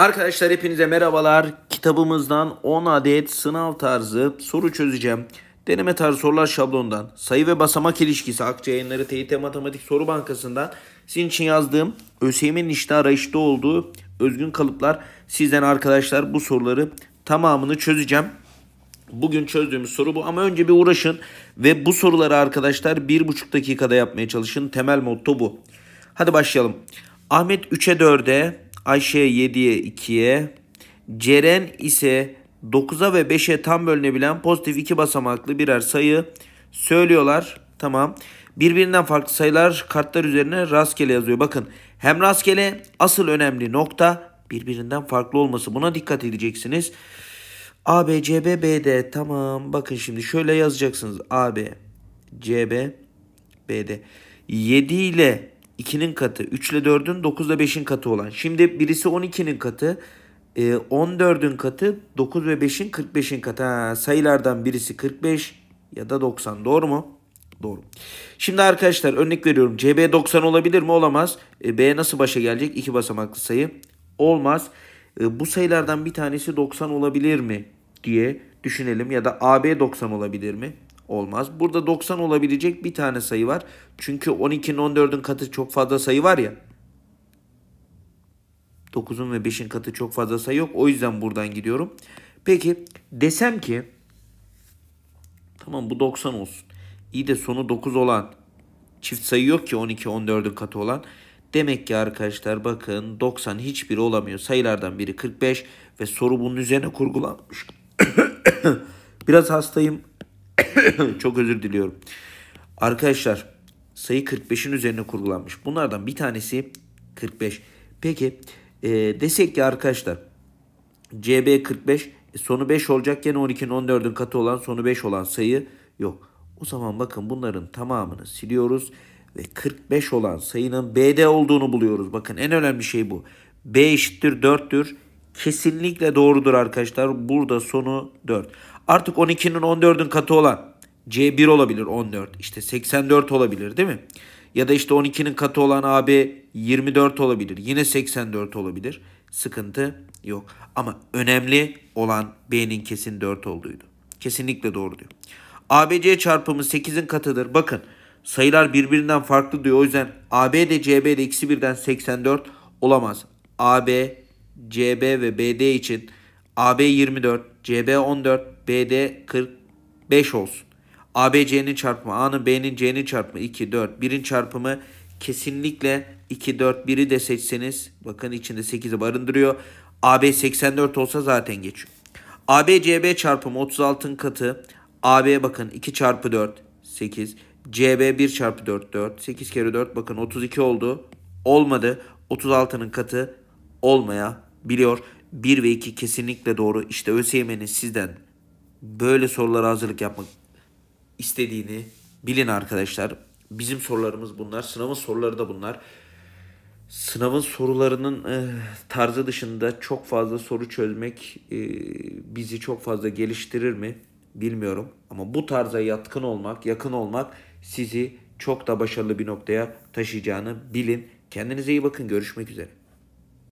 Arkadaşlar hepinize merhabalar. Kitabımızdan 10 adet sınav tarzı soru çözeceğim. Deneme tarzı sorular şablondan, sayı ve basamak ilişkisi Akça Yayınları TYT Matematik Soru Bankası'ndan sizin için yazdığım ÖSYM'nin işte arayışta olduğu özgün kalıplar sizden arkadaşlar bu soruları tamamını çözeceğim. Bugün çözdüğümüz soru bu ama önce bir uğraşın ve bu soruları arkadaşlar 1,5 dakikada yapmaya çalışın. Temel motto bu. Hadi başlayalım. Ahmet 3'e 4'e Ayşe 7'ye 2'ye. Ceren ise 9'a ve 5'e tam bölünebilen pozitif iki basamaklı birer sayı söylüyorlar. Tamam. Birbirinden farklı sayılar kartlar üzerine rastgele yazıyor. Bakın hem rastgele asıl önemli nokta birbirinden farklı olması. Buna dikkat edeceksiniz. A, B, C, B, B, D. Tamam. Bakın şimdi şöyle yazacaksınız. A, B, C, B, B, D. 7 ile 2'nin katı, 3 ile 4'ün 9 ile 5'in katı olan. Şimdi birisi 12'nin katı, 14'ün e, katı, 9 ve 5'in 45'in katı. Ha, sayılardan birisi 45 ya da 90 doğru mu? Doğru. Şimdi arkadaşlar örnek veriyorum. CB 90 olabilir mi? Olamaz. E, B nasıl başa gelecek? İki basamaklı sayı. Olmaz. E, bu sayılardan bir tanesi 90 olabilir mi? diye düşünelim. Ya da AB 90 olabilir mi? olmaz. Burada 90 olabilecek bir tane sayı var. Çünkü 12'nin 14'ün katı çok fazla sayı var ya. 9'un ve 5'in katı çok fazla sayı yok. O yüzden buradan gidiyorum. Peki desem ki tamam bu 90 olsun. İyi de sonu 9 olan çift sayı yok ki 12 14'ün katı olan. Demek ki arkadaşlar bakın 90 hiçbiri olamıyor. Sayılardan biri 45 ve soru bunun üzerine kurgulanmış. Biraz hastayım Çok özür diliyorum. Arkadaşlar sayı 45'in üzerine kurgulanmış. Bunlardan bir tanesi 45. Peki e, desek ki arkadaşlar CB 45 e, sonu 5 olacak gene 12'nin 14'ün katı olan sonu 5 olan sayı yok. O zaman bakın bunların tamamını siliyoruz ve 45 olan sayının BD olduğunu buluyoruz. Bakın en önemli şey bu. B eşittir 4'tür. Kesinlikle doğrudur arkadaşlar. Burada sonu 4. Artık 12'nin 14'ün katı olan C1 olabilir 14. İşte 84 olabilir değil mi? Ya da işte 12'nin katı olan AB 24 olabilir. Yine 84 olabilir. Sıkıntı yok. Ama önemli olan B'nin kesin 4 olduğuydu. Kesinlikle doğru diyor. ABC çarpımı 8'in katıdır. Bakın sayılar birbirinden farklı diyor. O yüzden AB de CB de ikisi birden 84 olamaz. AB, CB ve BD için AB 24, CB 14, BD 45 olsun. ABC'nin çarpımı A'nın B'nin C'nin çarpımı 2 4 1'in çarpımı kesinlikle 2 4 1'i de seçseniz bakın içinde 8'i barındırıyor. AB 84 olsa zaten geçiyor. AB CB çarpımı 36'ın katı. AB bakın 2 çarpı 4 8. CB 1 çarpı 4 4. 8 kere 4 bakın 32 oldu. Olmadı. 36'nın katı olmaya biliyor. 1 ve 2 kesinlikle doğru. İşte ÖSYM'nin sizden böyle sorulara hazırlık yapmak istediğini bilin arkadaşlar. Bizim sorularımız bunlar. Sınavın soruları da bunlar. Sınavın sorularının e, tarzı dışında çok fazla soru çözmek e, bizi çok fazla geliştirir mi bilmiyorum. Ama bu tarza yatkın olmak, yakın olmak sizi çok da başarılı bir noktaya taşıyacağını bilin. Kendinize iyi bakın. Görüşmek üzere.